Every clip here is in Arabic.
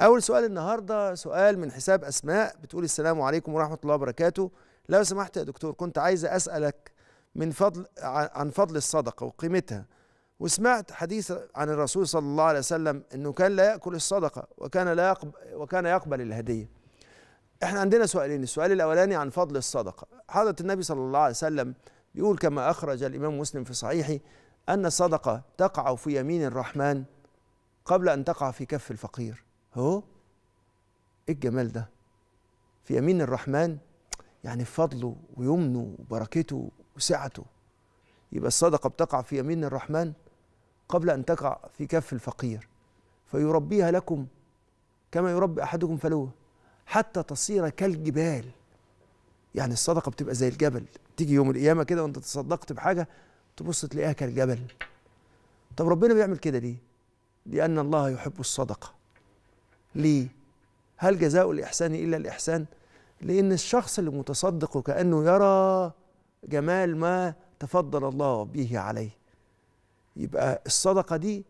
أول سؤال النهاردة سؤال من حساب أسماء بتقول السلام عليكم ورحمة الله وبركاته لو سمحت يا دكتور كنت عايزة أسألك من فضل عن فضل الصدقة وقيمتها وسمعت حديث عن الرسول صلى الله عليه وسلم انه كان لا ياكل الصدقه وكان لا يقبل وكان يقبل الهديه. احنا عندنا سؤالين، السؤال الاولاني عن فضل الصدقه، حضره النبي صلى الله عليه وسلم بيقول كما اخرج الامام مسلم في صحيحه ان الصدقه تقع في يمين الرحمن قبل ان تقع في كف الفقير. هو ايه الجمال ده في يمين الرحمن يعني فضله ويمنه وبركته وسعته يبقى الصدقة بتقع في يمين الرحمن قبل أن تقع في كف الفقير فيربيها لكم كما يربي أحدكم فلوه حتى تصير كالجبال يعني الصدقة بتبقى زي الجبل تيجي يوم القيامة كده وأنت تصدقت بحاجة تبص تلاقيها كالجبل طب ربنا بيعمل كده ليه؟ لأن الله يحب الصدقة ليه هل جزاء الإحسان إلا الإحسان لأن الشخص المتصدق كأنه وكأنه يرى جمال ما تفضل الله به عليه يبقى الصدقة دي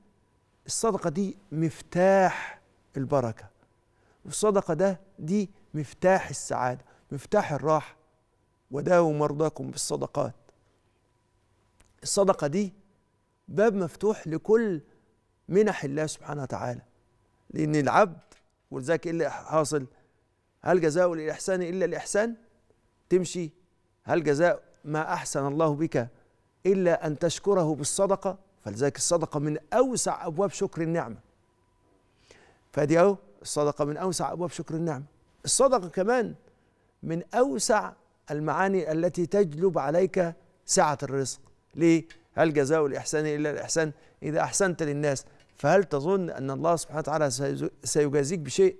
الصدقة دي مفتاح البركة والصدقة ده دي مفتاح السعادة مفتاح الراحة وداو مرضاكم بالصدقات الصدقة دي باب مفتوح لكل منح الله سبحانه وتعالى لأن العبد ولذلك ايه اللي حاصل هل جزاء الإحسان إلا الإحسان تمشي هل جزاء ما أحسن الله بك إلا أن تشكره بالصدقة فلذلك الصدقة من أوسع أبواب شكر النعمة فدي أهو الصدقة من أوسع أبواب شكر النعمة الصدقة كمان من أوسع المعاني التي تجلب عليك سعة الرزق ليه؟ هل جزاء الإحسان إلا الإحسان إذا أحسنت للناس فهل تظن أن الله سبحانه وتعالى سيجازيك بشيء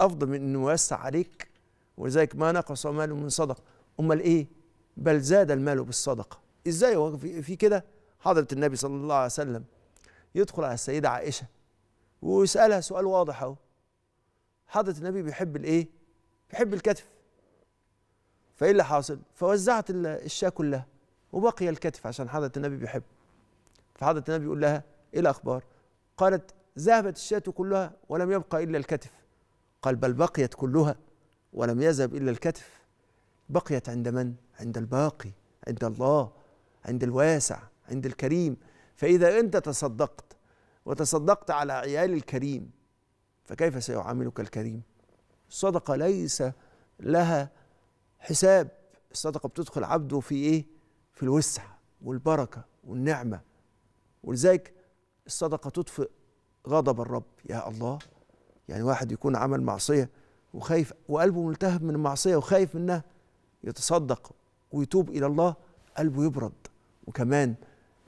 أفضل من أنه يوسع عليك ولذلك ما نقص ماله من صدقة أمال إيه بل زاد المال بالصدقة إزاي هو في كده حضرة النبي صلى الله عليه وسلم يدخل على السيدة عائشة ويسألها سؤال واضح أهو حضرة النبي بيحب الإيه بيحب الكتف فإيه اللي حاصل فوزعت الشاة كلها وبقي الكتف عشان حضرة النبي بيحبه فحضرة النبي يقول لها إيه الأخبار قالت ذهبت الشاة كلها ولم يبقى إلا الكتف قال بل بقيت كلها ولم يذهب إلا الكتف بقيت عند من؟ عند الباقي عند الله عند الواسع عند الكريم فإذا أنت تصدقت وتصدقت على عيال الكريم فكيف سيعاملك الكريم؟ الصدقة ليس لها حساب الصدقة بتدخل عبده في إيه؟ في الوسع والبركة والنعمة ولذلك الصدقة تطفئ غضب الرب يا الله يعني واحد يكون عمل معصية وخايف وقلبه ملتهب من المعصية وخايف منها يتصدق ويتوب إلى الله قلبه يبرد وكمان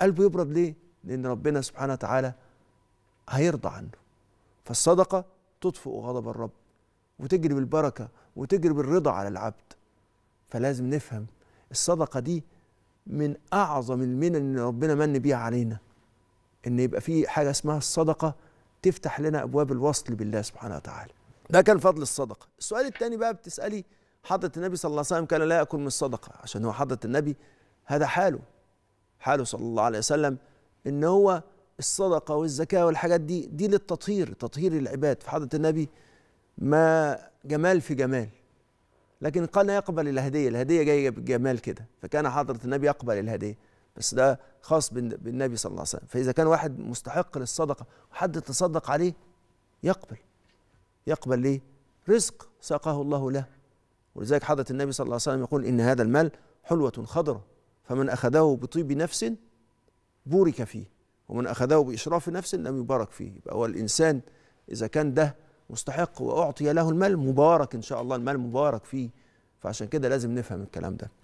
قلبه يبرد ليه؟ لأن ربنا سبحانه وتعالى هيرضى عنه فالصدقة تطفئ غضب الرب وتجلب البركة وتجلب الرضا على العبد فلازم نفهم الصدقة دي من أعظم المنن اللي ربنا من بيها علينا ان يبقى في حاجه اسمها الصدقه تفتح لنا ابواب الوصل بالله سبحانه وتعالى ده كان فضل الصدقه السؤال الثاني بقى بتسالي حضره النبي صلى الله عليه وسلم كان لا ياكل من الصدقه عشان هو حضره النبي هذا حاله حاله صلى الله عليه وسلم ان هو الصدقه والزكاه والحاجات دي دي للتطهير تطهير العباد في حضره النبي ما جمال في جمال لكن قال يقبل الهديه الهديه جايه بالجمال كده فكان حضره النبي يقبل الهديه بس ده خاص بالنبي صلى الله عليه وسلم فإذا كان واحد مستحق للصدقة وحد تصدق عليه يقبل يقبل ليه رزق ساقه الله له ولذلك حضرة النبي صلى الله عليه وسلم يقول إن هذا المال حلوة خضرة فمن أخذه بطيب نفس بورك فيه ومن أخذه بإشراف نفس لم يبارك فيه يبقى هو الإنسان إذا كان ده مستحق وأعطي له المال مبارك إن شاء الله المال مبارك فيه فعشان كده لازم نفهم الكلام ده